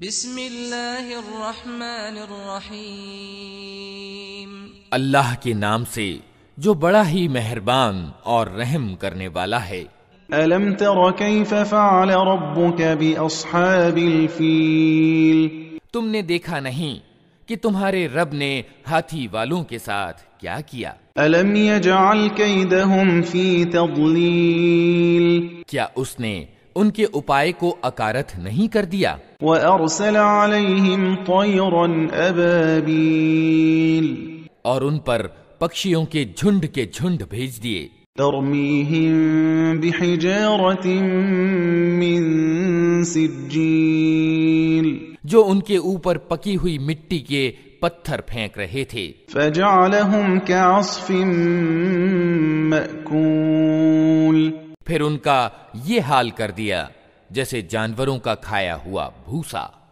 بسم الله الرحمن الرحيم अल्लाह के नाम से जो बड़ा ही मेहरबान और रहम करने वाला है ألم تر كيف فعل ربك بأصحاب الفيل तुमने देखा नहीं कि तुम्हारे रब ने हाथी वालों के साथ क्या किया ألم يجعل كيدهم في تضليل क्या उसने उनके उपाय को अकारथ नहीं कर दिया और उन पर पक्षियों के झुंड के झुंड भेज दिए जो उनके ऊपर पकी हुई मिट्टी के पत्थर फेंक रहे थे फजालहुम फिर उनका ये हाल कर दिया जैसे जानवरों का खाया हुआ भूसा